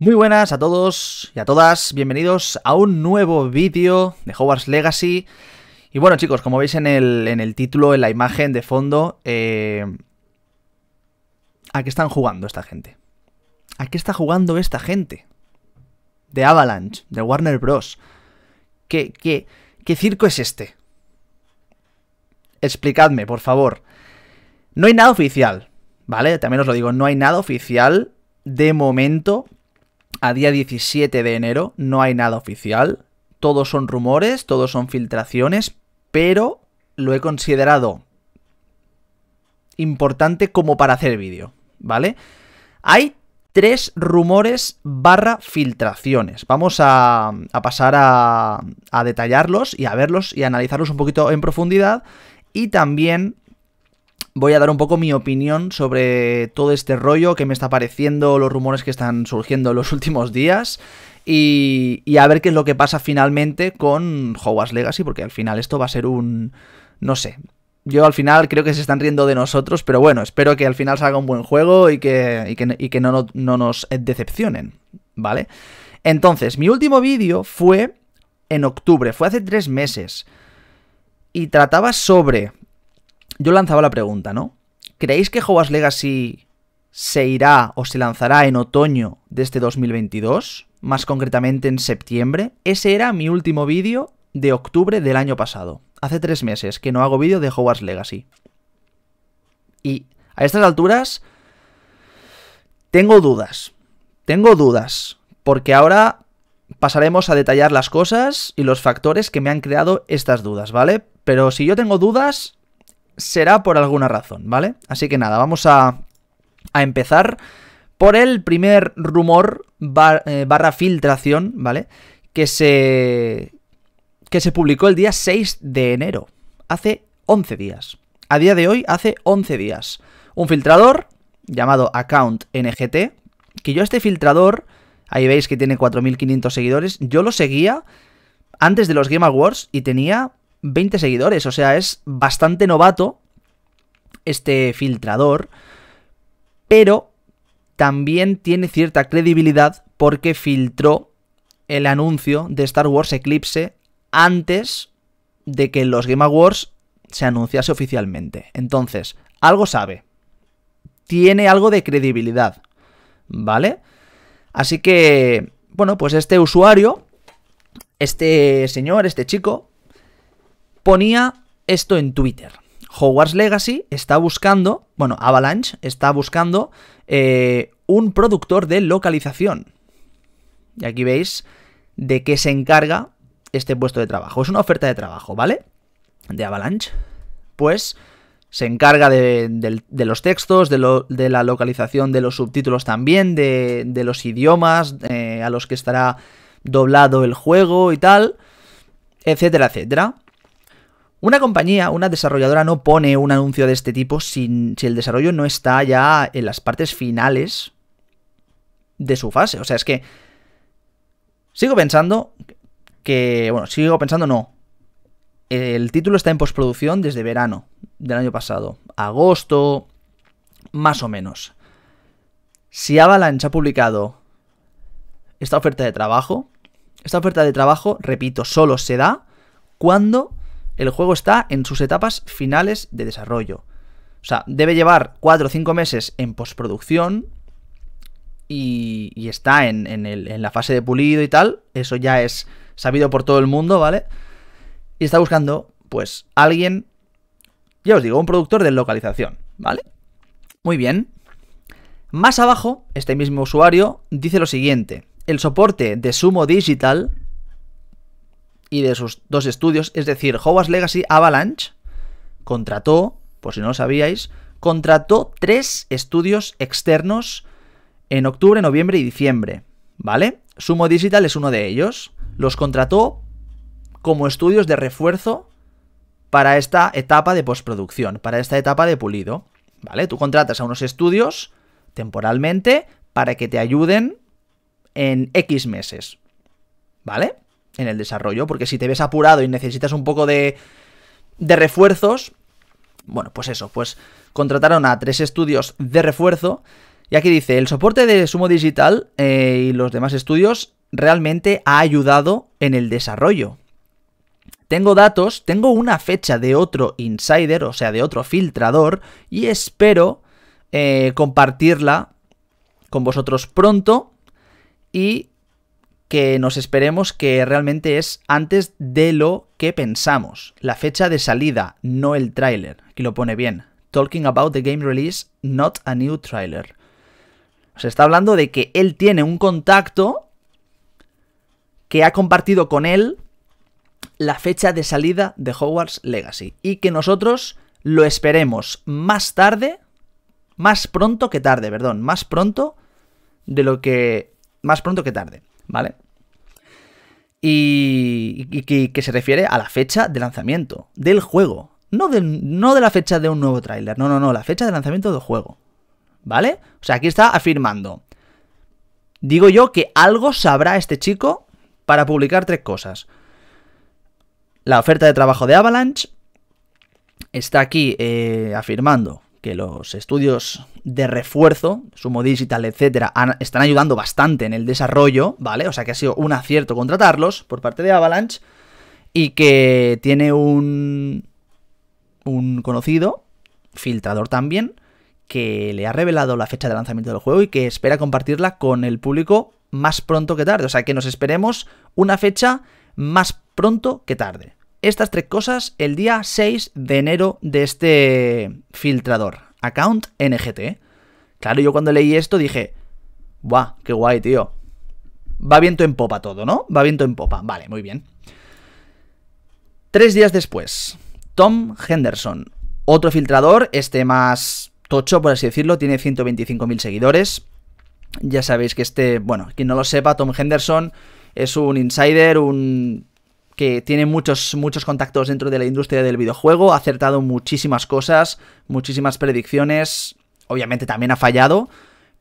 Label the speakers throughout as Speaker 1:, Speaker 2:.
Speaker 1: Muy buenas a todos y a todas, bienvenidos a un nuevo vídeo de Hogwarts Legacy. Y bueno chicos, como veis en el, título, en la imagen de fondo, eh, ¿a qué están jugando esta gente? ¿A qué está jugando esta gente? De Avalanche, de Warner Bros. ¿Qué, qué, qué circo es este? Explicadme, por favor. No hay nada oficial, ¿vale? También os lo digo, no hay nada oficial de momento a día 17 de enero no hay nada oficial. Todos son rumores, todos son filtraciones, pero lo he considerado importante como para hacer vídeo, ¿vale? Hay tres rumores barra filtraciones. Vamos a, pasar a, a detallarlos y a verlos y analizarlos un poquito en profundidad. Y también voy a dar un poco mi opinión sobre todo este rollo que me está pareciendo, los rumores que están surgiendo en los últimos días y, a ver qué es lo que pasa finalmente con Hogwarts Legacy, porque al final esto va a ser un... no sé. Yo al final creo que se están riendo de nosotros, pero bueno, espero que al final salga un buen juego y que, y que, no, no nos decepcionen, ¿vale? Entonces, mi último vídeo fue en octubre, fue hace tres meses, y trataba sobre yo lanzaba la pregunta, ¿no? ¿Creéis que Hogwarts Legacy se irá o se lanzará en otoño de este 2022? Más concretamente en septiembre. Ese era mi último vídeo de octubre del año pasado. Hace tres meses que no hago vídeo de Hogwarts Legacy. Y a estas alturas tengo dudas. Tengo dudas. Porque ahora pasaremos a detallar las cosas y los factores que me han creado estas dudas, ¿vale? Pero si yo tengo dudas, será por alguna razón, ¿vale? Así que nada, vamos a, a empezar por el primer rumor eh, barra filtración, ¿vale? Que se, que se publicó el día 6 de enero, hace 11 días. A día de hoy, hace 11 días. Un filtrador llamado Account NGT, que yo este filtrador, ahí veis que tiene 4.500 seguidores, yo lo seguía antes de los Game Awards y tenía 20 seguidores, o sea, es bastante novato este filtrador, pero también tiene cierta credibilidad porque filtró el anuncio de Star Wars Eclipse antes de que los Game Awards se anunciase oficialmente. Entonces, algo sabe. Tiene algo de credibilidad. ¿Vale? Así que, bueno, pues este usuario, este señor, este chico, ponía esto en Twitter. Hogwarts Legacy está buscando, bueno, Avalanche está buscando eh, un productor de localización. Y aquí veis de qué se encarga este puesto de trabajo. Es una oferta de trabajo, ¿vale? De Avalanche. Pues se encarga de, los textos, de, la localización de los subtítulos también, de, los idiomas eh, a los que estará doblado el juego y tal, etcétera, etcétera. Una compañía, una desarrolladora no pone un anuncio de este tipo sin, si el desarrollo no está ya en las partes finales de su fase. O sea, es que sigo pensando que, bueno, sigo pensando no. El título está en postproducción desde verano del año pasado, agosto, más o menos. Si Avalanche ha publicado esta oferta de trabajo, esta oferta de trabajo, repito, solo se da cuando el juego está en sus etapas finales de desarrollo. O sea, debe llevar 4 o 5 meses en postproducción y, y está en, en la fase de pulido y tal. Eso ya es sabido por todo el mundo, ¿vale? Y está buscando, pues, alguien, ya os digo, un productor de localización, ¿vale? Muy bien. Más abajo, este mismo usuario dice lo siguiente. El soporte de Sumo Digital y de sus dos estudios, es decir, Hogwarts Legacy Avalanche contrató, por si no lo sabíais, contrató tres estudios externos en octubre, noviembre y diciembre, ¿vale? Sumo Digital es uno de ellos. Los contrató como estudios de refuerzo para esta etapa de postproducción, para esta etapa de pulido, ¿vale? Tú contratas a unos estudios temporalmente para que te ayuden en X meses, ¿vale? en el desarrollo, porque si te ves apurado y necesitas un poco de, refuerzos, bueno, pues eso, pues contrataron a tres estudios de refuerzo. Y aquí dice, el soporte de Sumo Digital eh, y los demás estudios realmente ha ayudado en el desarrollo. Tengo datos, tengo una fecha de otro insider, o sea, de otro filtrador, y espero eh, compartirla con vosotros pronto. Y que nos esperemos que realmente es antes de lo que pensamos. La fecha de salida, no el tráiler. Aquí lo pone bien. Talking about the game release, not a new trailer. Se está hablando de que él tiene un contacto que ha compartido con él la fecha de salida de Hogwarts Legacy y que nosotros lo esperemos más tarde, más pronto que tarde, perdón, más pronto de lo que más pronto que tarde. ¿vale? Y, que, se refiere a la fecha de lanzamiento del juego. No de, no de la fecha de un nuevo tráiler, no, no, no, la fecha de lanzamiento del juego. ¿Vale? O sea, aquí está afirmando. Digo yo que algo sabrá este chico para publicar tres cosas. La oferta de trabajo de Avalanche. Está aquí eh, afirmando que los estudios de refuerzo, Sumo Digital, etcétera, están ayudando bastante en el desarrollo, ¿vale? O sea que ha sido un acierto contratarlos por parte de Avalanche y que tiene un un conocido filtrador también que le ha revelado la fecha de lanzamiento del juego y que espera compartirla con el público más pronto que tarde, o sea que nos esperemos una fecha más pronto que tarde. Estas tres cosas el día 6 de enero de este filtrador account NGT. Claro, yo cuando leí esto dije, ¡buah, qué guay, tío! Va viento en popa todo, ¿no? Va viento en popa. Vale, muy bien. Tres días después, Tom Henderson, otro filtrador, este más tocho, por así decirlo, tiene 125.000 seguidores. Ya sabéis que este, bueno, quien no lo sepa, Tom Henderson es un insider, un que tiene muchos, muchos contactos dentro de la industria del videojuego, ha acertado muchísimas cosas, muchísimas predicciones, obviamente también ha fallado,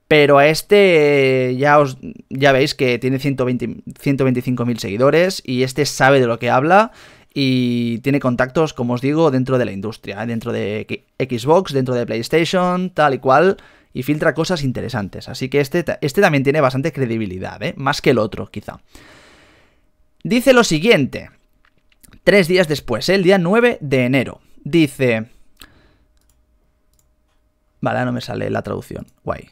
Speaker 1: pero a este eh, ya, os, ya veis que tiene 125.000 seguidores y este sabe de lo que habla y tiene contactos, como os digo, dentro de la industria, ¿eh? dentro de Xbox, dentro de PlayStation, tal y cual, y filtra cosas interesantes. Así que este, este también tiene bastante credibilidad, ¿eh? más que el otro, quizá. Dice lo siguiente, tres días después, el día 9 de enero. Dice... Vale, no me sale la traducción. Guay.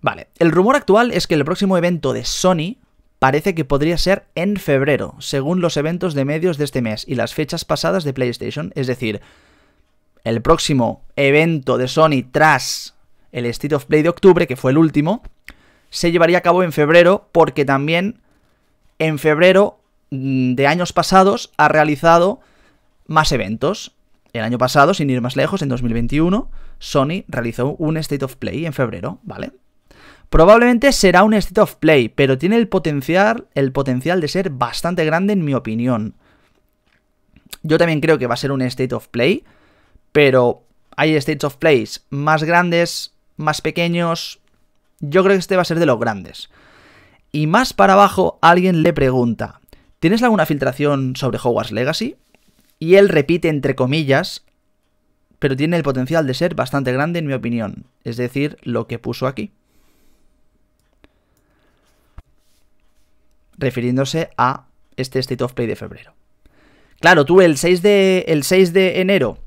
Speaker 1: Vale, el rumor actual es que el próximo evento de Sony parece que podría ser en febrero, según los eventos de medios de este mes y las fechas pasadas de PlayStation, es decir, el próximo evento de Sony tras el State of Play de octubre, que fue el último, se llevaría a cabo en febrero porque también en febrero mm, de años pasados ha realizado más eventos. El año pasado, sin ir más lejos, en 2021, Sony realizó un State of Play en febrero, ¿vale? Probablemente será un State of Play, pero tiene el potencial, el potencial de ser bastante grande en mi opinión. Yo también creo que va a ser un State of Play, pero hay States of Plays más grandes, más pequeños. Yo creo que este va a ser de los grandes. Y más para abajo alguien le pregunta, ¿tienes alguna filtración sobre Hogwarts Legacy? Y él repite entre comillas, pero tiene el potencial de ser bastante grande en mi opinión, es decir, lo que puso aquí. Refiriéndose a este State of Play de febrero. Claro, tú el 6 de, el de enero,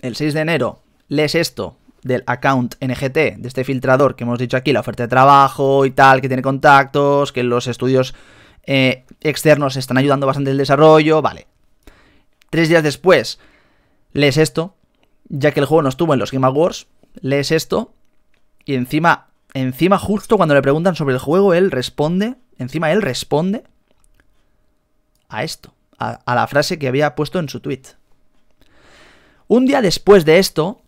Speaker 1: el 6 de enero, lees esto del account NGT, de este filtrador que hemos dicho aquí, la oferta de trabajo y tal, que tiene contactos, que los estudios eh, externos están ayudando bastante el desarrollo, vale. Tres días después, lees esto, ya que el juego no estuvo en los Game Awards, lees esto, y encima, encima justo cuando le preguntan sobre el juego, él responde, encima él responde a esto, a la frase que había puesto en su tweet. Un día después de esto,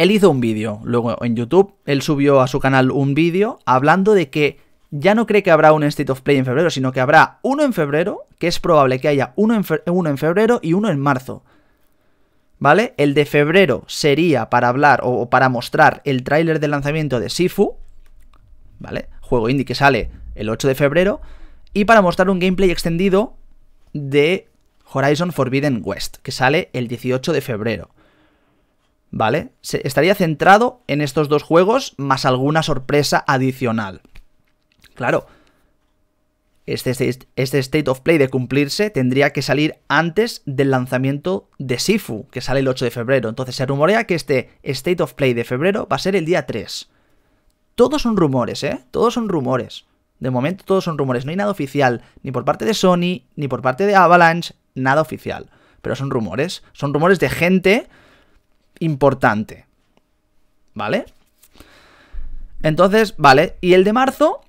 Speaker 1: él hizo un vídeo, luego en YouTube, él subió a su canal un vídeo hablando de que ya no cree que habrá un State of Play en febrero, sino que habrá uno en febrero, que es probable que haya uno en, uno en febrero y uno en marzo. ¿Vale? El de febrero sería para hablar o, para mostrar el tráiler de lanzamiento de Sifu, ¿vale? Juego indie que sale el 8 de febrero, y para mostrar un gameplay extendido de Horizon Forbidden West, que sale el 18 de febrero. ¿vale? estaría centrado en estos dos juegos más alguna sorpresa adicional. Claro, este, este, este, State of Play de cumplirse tendría que salir antes del lanzamiento de Sifu, que sale el 8 de febrero. Entonces se rumorea que este State of Play de febrero va a ser el día 3. Todos son rumores, ¿eh? Todos son rumores. De momento todos son rumores, no hay nada oficial, ni por parte de Sony, ni por parte de Avalanche, nada oficial. Pero son rumores, son rumores de gente importante. ¿Vale? Entonces, vale, y el de marzo,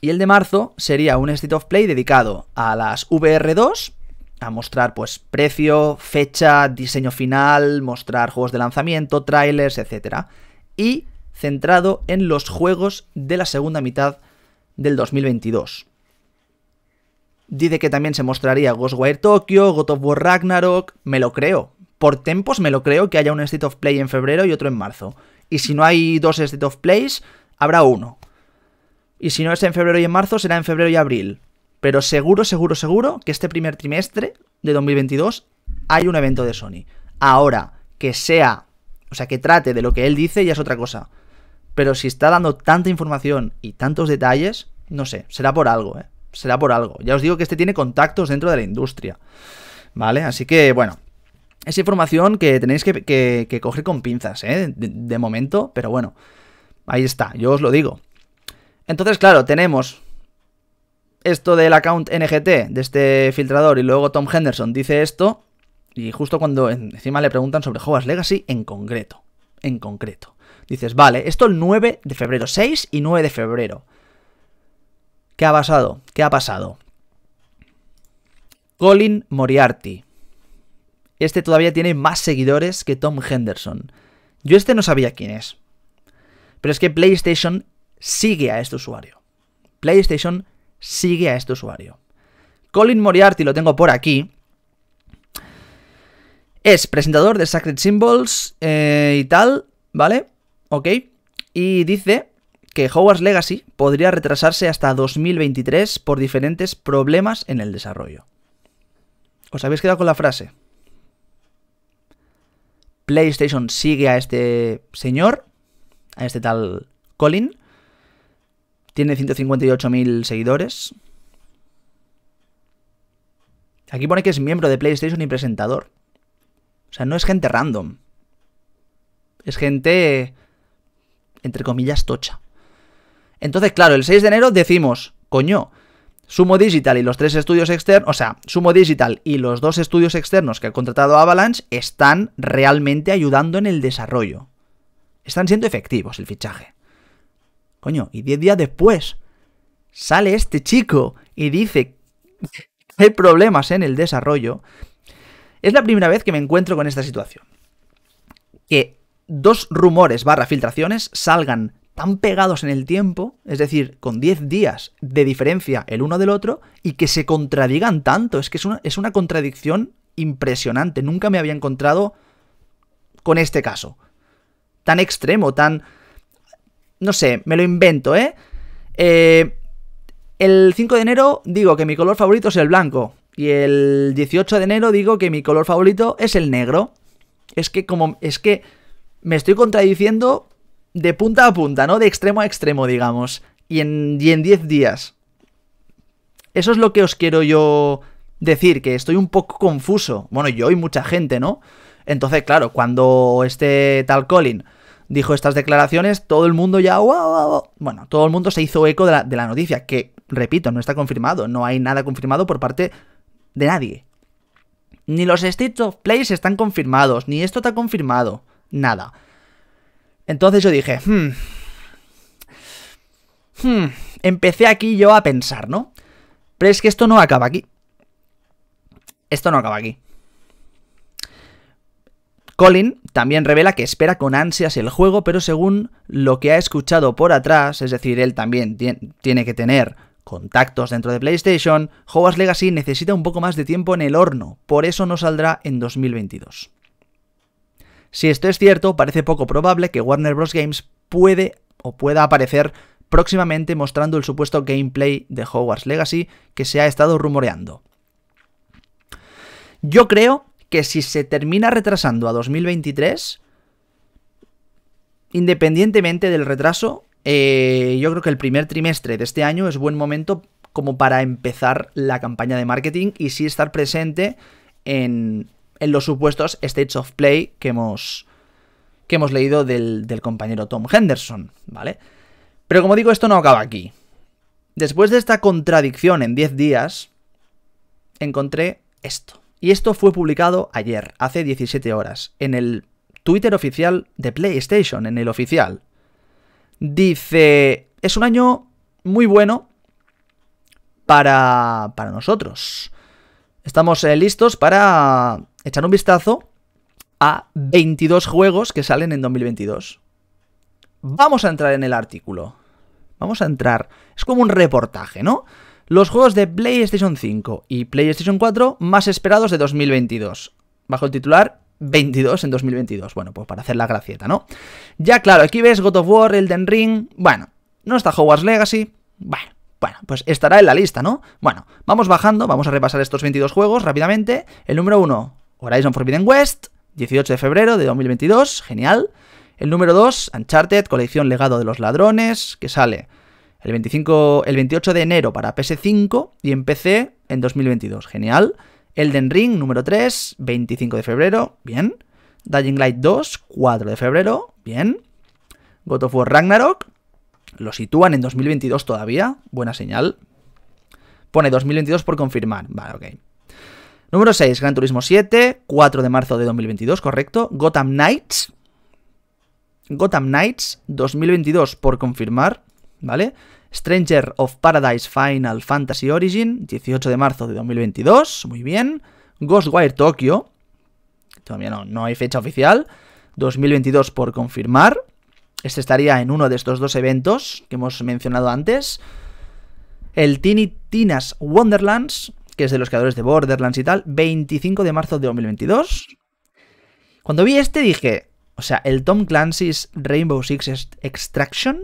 Speaker 1: y el de marzo sería un State of Play dedicado a las VR2, a mostrar pues precio, fecha, diseño final, mostrar juegos de lanzamiento, trailers, etc. Y centrado en los juegos de la segunda mitad del 2022. Dice que también se mostraría Ghostwire Tokyo, God of War Ragnarok, me lo creo, por tempos me lo creo que haya un State of Play en febrero y otro en marzo. Y si no hay dos State of Plays, habrá uno. Y si no es en febrero y en marzo, será en febrero y abril. Pero seguro, seguro, seguro que este primer trimestre de 2022 hay un evento de Sony. Ahora, que sea, o sea, que trate de lo que él dice ya es otra cosa. Pero si está dando tanta información y tantos detalles, no sé, será por algo, ¿eh? Será por algo. Ya os digo que este tiene contactos dentro de la industria. ¿Vale? Así que, bueno, es información que tenéis que, coger con pinzas, ¿eh? De, momento, pero bueno. Ahí está, yo os lo digo. Entonces, claro, tenemos esto del account NGT de este filtrador y luego Tom Henderson dice esto. Y justo cuando encima le preguntan sobre Hogwarts Legacy en concreto. En concreto. Dices, vale, esto el 9 de febrero, 6 y 9 de febrero. ¿Qué ha pasado? ¿Qué ha pasado? Colin Moriarty este todavía tiene más seguidores que Tom Henderson. Yo este no sabía quién es. Pero es que PlayStation sigue a este usuario. PlayStation sigue a este usuario. Colin Moriarty, lo tengo por aquí. Es presentador de Sacred Symbols eh, y tal, ¿vale? Ok. Y dice que Hogwarts Legacy podría retrasarse hasta 2023 por diferentes problemas en el desarrollo. ¿Os habéis quedado con la frase? PlayStation sigue a este señor, a este tal Colin. Tiene 158.000 seguidores. Aquí pone que es miembro de PlayStation y presentador. O sea, no es gente random. Es gente, entre comillas, tocha. Entonces, claro, el 6 de enero decimos, coño, Sumo Digital y los tres estudios externos, o sea, Sumo Digital y los dos estudios externos que ha contratado Avalanche están realmente ayudando en el desarrollo. Están siendo efectivos el fichaje. Coño, y diez días después sale este chico y dice que hay problemas en el desarrollo. Es la primera vez que me encuentro con esta situación. Que dos rumores barra filtraciones salgan tan pegados en el tiempo, es decir, con 10 días de diferencia el uno del otro, y que se contradigan tanto. Es que es una, contradicción impresionante. Nunca me había encontrado con este caso. Tan extremo, tan... No sé, me lo invento, ¿eh? Eh... El 5 de enero digo que mi color favorito es el blanco. Y el 18 de enero digo que mi color favorito es el negro. Es que como. es que me estoy contradiciendo de punta a punta, ¿no? De extremo a extremo, digamos. Y en 10 días. Eso es lo que os quiero yo decir, que estoy un poco confuso. Bueno, yo y mucha gente, ¿no? Entonces, claro, cuando este tal Colin dijo estas declaraciones, todo el mundo ya... Wow, Bueno, todo el mundo se hizo eco de la, noticia, que, repito, no está confirmado, no hay nada confirmado por parte de nadie. Ni los states of Plays están confirmados, ni esto está confirmado, nada. Entonces yo dije, hmm, hmm, empecé aquí yo a pensar, ¿no? Pero es que esto no acaba aquí. Esto no acaba aquí. Colin también revela que espera con ansias el juego, pero según lo que ha escuchado por atrás, es decir, él también tiene que tener contactos dentro de PlayStation, Hogwarts Legacy necesita un poco más de tiempo en el horno, por eso no saldrá en 2022. Si esto es cierto, parece poco probable que Warner Bros. Games puede o pueda aparecer próximamente mostrando el supuesto gameplay de Hogwarts Legacy que se ha estado rumoreando. Yo creo que si se termina retrasando a 2023, independientemente del retraso, eh, yo creo que el primer trimestre de este año es buen momento como para empezar la campaña de marketing y sí estar presente en, en los supuestos states of play que hemos, que hemos leído del, compañero Tom Henderson, ¿vale? Pero como digo, esto no acaba aquí. Después de esta contradicción en 10 días, encontré esto. Y esto fue publicado ayer, hace 17 horas, en el Twitter oficial de PlayStation, en el oficial. Dice, es un año muy bueno para, para nosotros. Estamos eh, listos para echar un vistazo a 22 juegos que salen en 2022. Vamos a entrar en el artículo. Vamos a entrar. Es como un reportaje, ¿no? Los juegos de PlayStation 5 y PlayStation 4 más esperados de 2022. Bajo el titular 22 en 2022. Bueno, pues para hacer la gracieta, ¿no? Ya claro, aquí ves God of War, Elden Ring. Bueno, no está Hogwarts Legacy. Bueno, pues estará en la lista, ¿no? Bueno, vamos bajando, vamos a repasar estos 22 juegos rápidamente. El número 1, Horizon Forbidden West, 18 de febrero de 2022, genial. El número 2, Uncharted, colección legado de los ladrones, que sale el, 25, el 28 de enero para PS5 y en PC en 2022, genial. Elden Ring, número 3, 25 de febrero, bien. Dying Light 2, 4 de febrero, bien. God of War Ragnarok, lo sitúan en 2022 todavía, buena señal. Pone 2022 por confirmar, vale, ok. Número 6, Gran Turismo 7, 4 de marzo de 2022, correcto. Gotham Knights. Gotham Knights 2022 por confirmar, ¿vale? Stranger of Paradise Final Fantasy Origin, 18 de marzo de 2022, muy bien. Ghostwire Tokyo, todavía no, no hay fecha oficial, 2022 por confirmar. Este estaría en uno de estos dos eventos que hemos mencionado antes. El Tiny Tinas Wonderlands, que es de los creadores de Borderlands y tal, 25 de marzo de 2022. Cuando vi este dije, o sea, el Tom Clancy's Rainbow Six Extraction,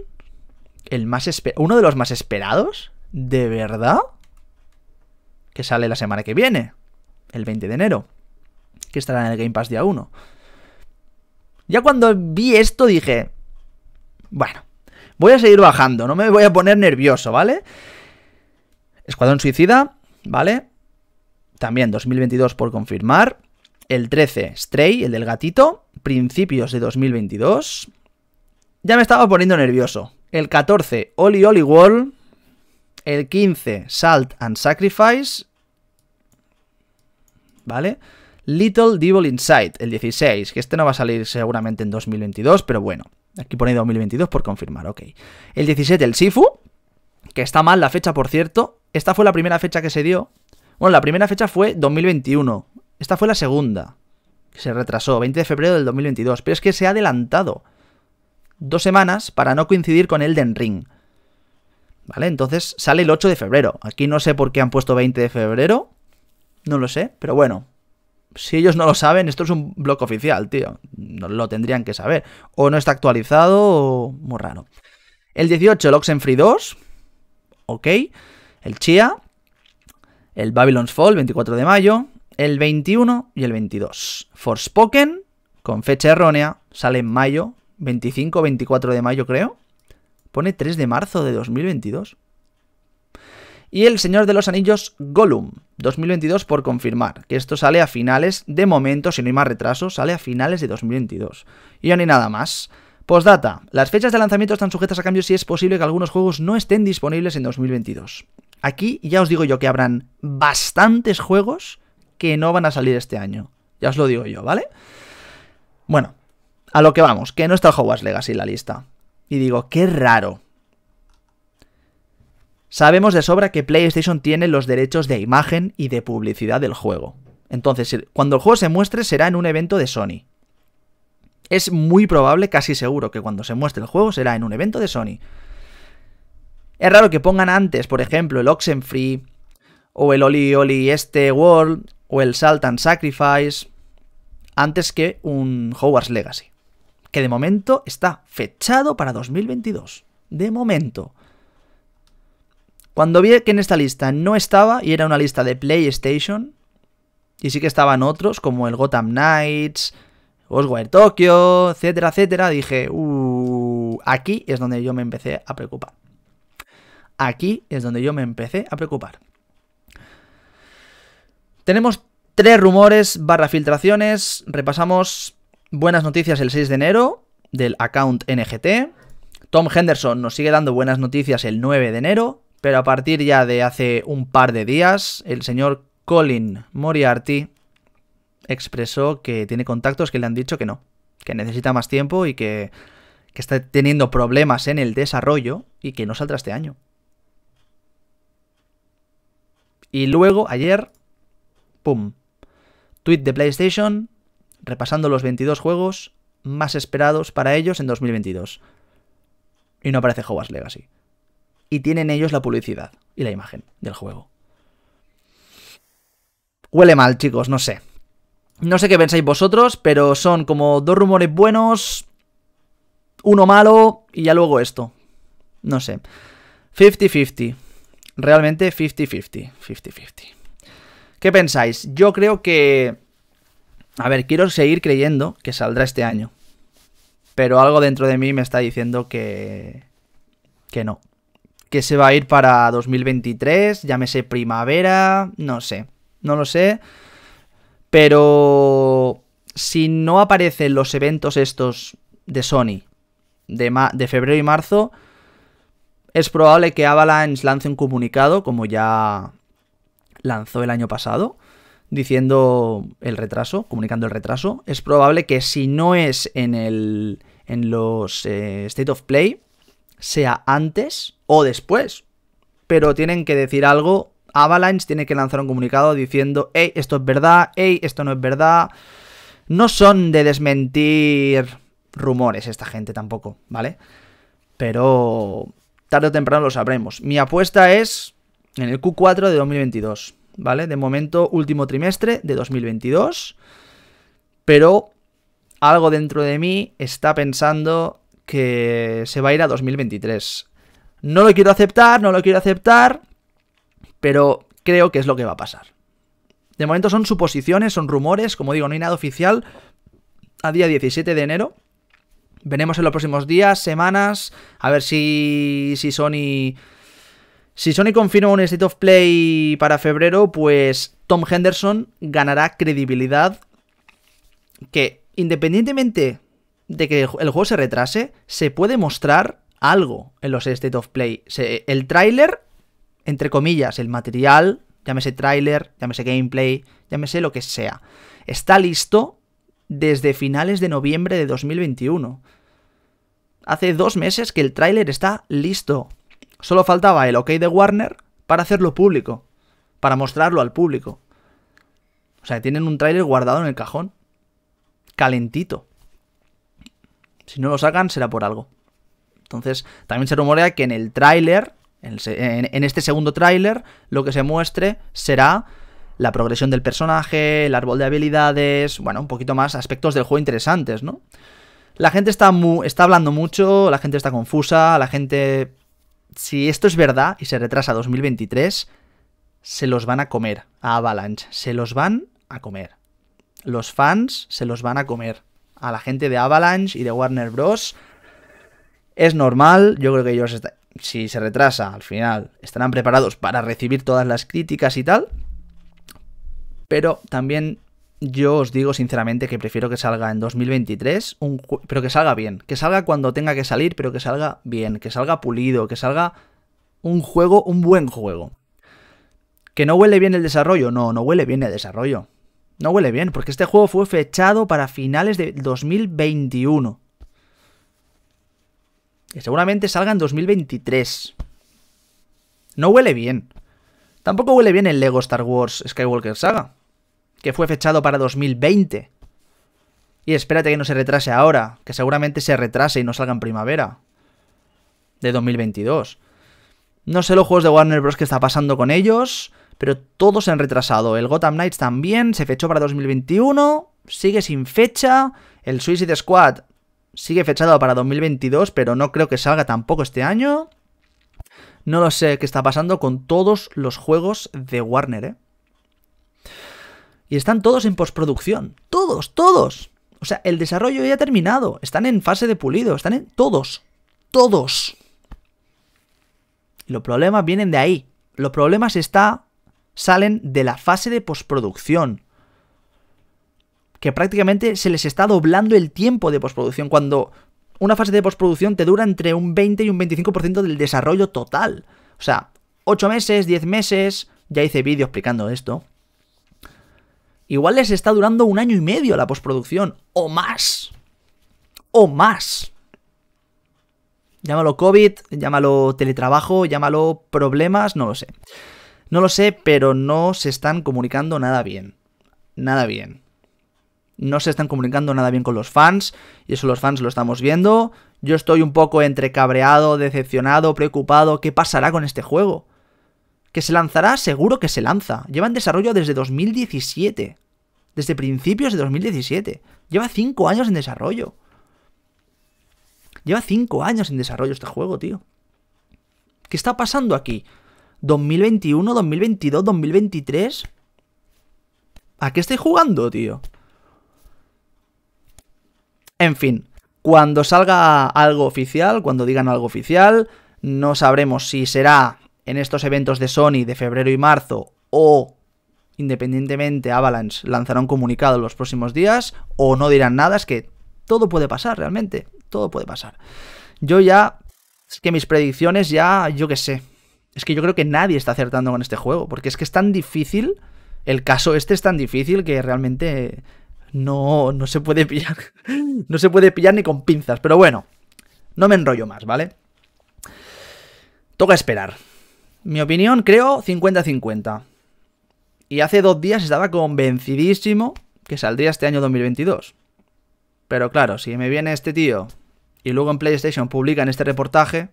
Speaker 1: el más uno de los más esperados, ¿de verdad? Que sale la semana que viene, el 20 de enero, que estará en el Game Pass día 1. Ya cuando vi esto dije, bueno, voy a seguir bajando, no me voy a poner nervioso, ¿vale? Escuadrón Suicida, ¿vale? También 2022 por confirmar. El 13, Stray, el del gatito, principios de 2022. Ya me estaba poniendo nervioso. El 14, Oli Oli Wall. El 15, Salt and Sacrifice. ¿Vale? Little Devil Inside, el 16, que este no va a salir seguramente en 2022, pero bueno. Aquí pone 2022 por confirmar, ok. El 17, el Sifu, que está mal la fecha, por cierto. Esta fue la primera fecha que se dio. Bueno, la primera fecha fue 2021. Esta fue la segunda, se retrasó, 20 de febrero del 2022. Pero es que se ha adelantado dos semanas para no coincidir con Elden Ring. ¿Vale? Entonces sale el 8 de febrero. Aquí no sé por qué han puesto 20 de febrero. No lo sé, pero bueno. Si ellos no lo saben, esto es un blog oficial, tío. No lo tendrían que saber. O no está actualizado o muy raro. El 18, el Oxenfree 2. Ok el Chia, el Babylon's Fall, 24 de mayo, el 21 y el 22. Forspoken, con fecha errónea, sale en mayo, 25 24 de mayo creo. Pone 3 de marzo de 2022. Y El Señor de los Anillos Gollum, 2022 por confirmar, que esto sale a finales, de momento, si no hay más retrasos, sale a finales de 2022. Y ya ni nada más. Postdata, las fechas de lanzamiento están sujetas a cambios si es posible que algunos juegos no estén disponibles en 2022. Aquí ya os digo yo que habrán bastantes juegos que no van a salir este año. Ya os lo digo yo, ¿vale? Bueno, a lo que vamos, que no está el Hogwarts Legacy en la lista. Y digo, qué raro. Sabemos de sobra que PlayStation tiene los derechos de imagen y de publicidad del juego. Entonces, cuando el juego se muestre será en un evento de Sony. Es muy probable, casi seguro, que cuando se muestre el juego será en un evento de Sony. Es raro que pongan antes, por ejemplo, el Oxenfree, o el Oli Oli este World, o el Salt and Sacrifice, antes que un Hogwarts Legacy. Que de momento está fechado para 2022. De momento. Cuando vi que en esta lista no estaba, y era una lista de PlayStation, y sí que estaban otros, como el Gotham Knights, Ghostwire Tokyo, etcétera, etcétera, dije, uh, aquí es donde yo me empecé a preocupar. Aquí es donde yo me empecé a preocupar. Tenemos tres rumores barra filtraciones. Repasamos buenas noticias el 6 de enero del account NGT. Tom Henderson nos sigue dando buenas noticias el 9 de enero, pero a partir ya de hace un par de días, el señor Colin Moriarty expresó que tiene contactos que le han dicho que no, que necesita más tiempo y que, que está teniendo problemas en el desarrollo y que no saldrá este año. Y luego, ayer, ¡pum! Tweet de PlayStation repasando los 22 juegos más esperados para ellos en 2022. Y no aparece Hogwarts Legacy. Y tienen ellos la publicidad y la imagen del juego. Huele mal, chicos, no sé. No sé qué pensáis vosotros, pero son como dos rumores buenos, uno malo y ya luego esto. No sé. 50-50 realmente 50-50. 50-50. ¿Qué pensáis? Yo creo que... A ver, quiero seguir creyendo que saldrá este año. Pero algo dentro de mí me está diciendo que... Que no. Que se va a ir para 2023, llámese primavera, no sé. No lo sé. Pero... Si no aparecen los eventos estos de Sony de, de febrero y marzo, es probable que Avalanche lance un comunicado, como ya lanzó el año pasado, diciendo el retraso, comunicando el retraso. Es probable que si no es en, el, en los eh, State of Play, sea antes o después. Pero tienen que decir algo. Avalanche tiene que lanzar un comunicado diciendo, hey, esto es verdad, hey, esto no es verdad. No son de desmentir rumores esta gente tampoco, ¿vale? Pero tarde o temprano lo sabremos. Mi apuesta es en el Q4 de 2022, ¿vale? De momento, último trimestre de 2022, pero algo dentro de mí está pensando que se va a ir a 2023. No lo quiero aceptar, no lo quiero aceptar, pero creo que es lo que va a pasar. De momento son suposiciones, son rumores, como digo, no hay nada oficial a día 17 de enero. Venemos en los próximos días, semanas, a ver si, si Sony... Si Sony confirma un State of Play para febrero, pues Tom Henderson ganará credibilidad que, independientemente de que el juego se retrase, se puede mostrar algo en los State of Play. el tráiler, entre comillas, el material, llámese tráiler, llámese gameplay, llámese lo que sea, está listo desde finales de noviembre de 2021. Hace dos meses que el tráiler está listo. Solo faltaba el OK de Warner para hacerlo público, para mostrarlo al público. O sea, tienen un tráiler guardado en el cajón, calentito. Si no lo sacan, será por algo. Entonces, también se rumorea que en el tráiler, en, este segundo tráiler, lo que se muestre será la progresión del personaje, el árbol de habilidades, bueno, un poquito más aspectos del juego interesantes, ¿no? La gente está, está hablando mucho, la gente está confusa, la gente... Si esto es verdad y se retrasa 2023, se los van a comer a Avalanche, se los van a comer. Los fans se los van a comer. A la gente de Avalanche y de Warner Bros. Es normal, yo creo que ellos, si se retrasa al final, estarán preparados para recibir todas las críticas y tal, pero también yo os digo sinceramente que prefiero que salga en 2023, pero que salga bien. Que salga cuando tenga que salir, pero que salga bien. Que salga pulido, que salga un juego, un buen juego. ¿Que no huele bien el desarrollo? No, no huele bien el desarrollo. No huele bien, porque este juego fue fechado para finales de 2021. y seguramente salga en 2023. No huele bien. Tampoco huele bien el Lego Star Wars Skywalker Saga, que fue fechado para 2020. Y espérate que no se retrase ahora, que seguramente se retrase y no salga en primavera de 2022. No sé los juegos de Warner Bros. que está pasando con ellos, pero todos se han retrasado. El Gotham Knights también se fechó para 2021, sigue sin fecha. El Suicide Squad sigue fechado para 2022, pero no creo que salga tampoco este año. No lo sé qué está pasando con todos los juegos de Warner, ¿eh? Y están todos en postproducción. Todos, todos. O sea, el desarrollo ya ha terminado. Están en fase de pulido. Están en todos. Todos. Y los problemas vienen de ahí. Los problemas están salen de la fase de postproducción. Que prácticamente se les está doblando el tiempo de postproducción. Cuando una fase de postproducción te dura entre un 20 y un 25% del desarrollo total. O sea, 8 meses, 10 meses, ya hice vídeo explicando esto. Igual les está durando un año y medio la postproducción, o más. O más. Llámalo COVID, llámalo teletrabajo, llámalo problemas, no lo sé. No lo sé, pero no se están comunicando nada bien. Nada bien no se están comunicando nada bien con los fans, y eso los fans lo estamos viendo. Yo estoy un poco entre cabreado, decepcionado, preocupado, ¿qué pasará con este juego? Que se lanzará, seguro que se lanza. Lleva en desarrollo desde 2017. Desde principios de 2017. Lleva 5 años en desarrollo. Lleva 5 años en desarrollo este juego, tío. ¿Qué está pasando aquí? 2021, 2022, 2023. ¿A qué estoy jugando, tío? En fin, cuando salga algo oficial, cuando digan algo oficial, no sabremos si será en estos eventos de Sony de febrero y marzo o independientemente Avalanche lanzará un comunicado en los próximos días o no dirán nada, es que todo puede pasar realmente, todo puede pasar. Yo ya, es que mis predicciones ya, yo qué sé, es que yo creo que nadie está acertando con este juego, porque es que es tan difícil, el caso este es tan difícil que realmente no, no se puede pillar. no se puede pillar ni con pinzas. Pero bueno, no me enrollo más, ¿vale? Toca esperar. Mi opinión, creo, 50-50. Y hace dos días estaba convencidísimo que saldría este año 2022. Pero claro, si me viene este tío y luego en PlayStation publican este reportaje...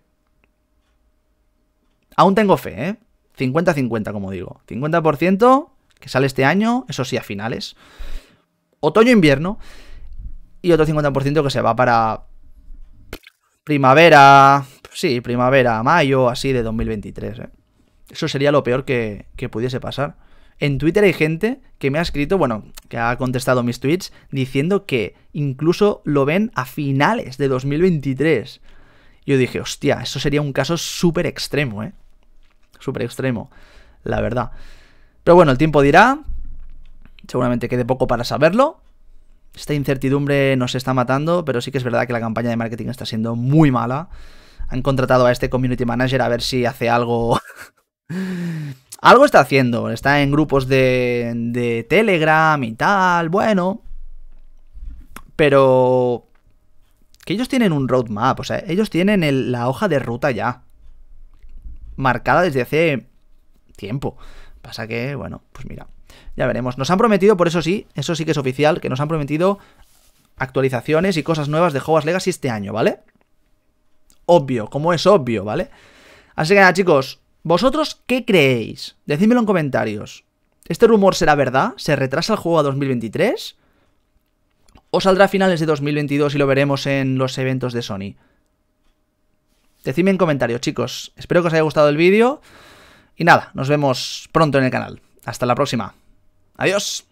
Speaker 1: Aún tengo fe, ¿eh? 50-50, como digo. 50% que sale este año, eso sí, a finales otoño-invierno y otro 50% que se va para primavera, sí, primavera, mayo, así de 2023. ¿eh? Eso sería lo peor que, que, pudiese pasar. En Twitter hay gente que me ha escrito, bueno, que ha contestado mis tweets diciendo que incluso lo ven a finales de 2023. Yo dije, hostia, eso sería un caso súper extremo, ¿eh? Súper extremo, la verdad. Pero bueno, el tiempo dirá, Seguramente quede poco para saberlo. Esta incertidumbre nos está matando, pero sí que es verdad que la campaña de marketing está siendo muy mala. Han contratado a este community manager a ver si hace algo. algo está haciendo. Está en grupos de, Telegram y tal. Bueno. Pero que ellos tienen un roadmap, o sea, ellos tienen la hoja de ruta ya marcada desde hace tiempo. Pasa que, bueno, pues mira, ya veremos. Nos han prometido, por eso sí, eso sí que es oficial, que nos han prometido actualizaciones y cosas nuevas de Juegos Legacy este año, ¿vale? Obvio, como es obvio, ¿vale? Así que nada, chicos, ¿vosotros qué creéis? Decídmelo en comentarios. ¿Este rumor será verdad? ¿Se retrasa el juego a 2023? ¿O saldrá a finales de 2022 y lo veremos en los eventos de Sony? Decidme en comentarios, chicos. Espero que os haya gustado el vídeo. Y nada, nos vemos pronto en el canal. Hasta la próxima. Adiós.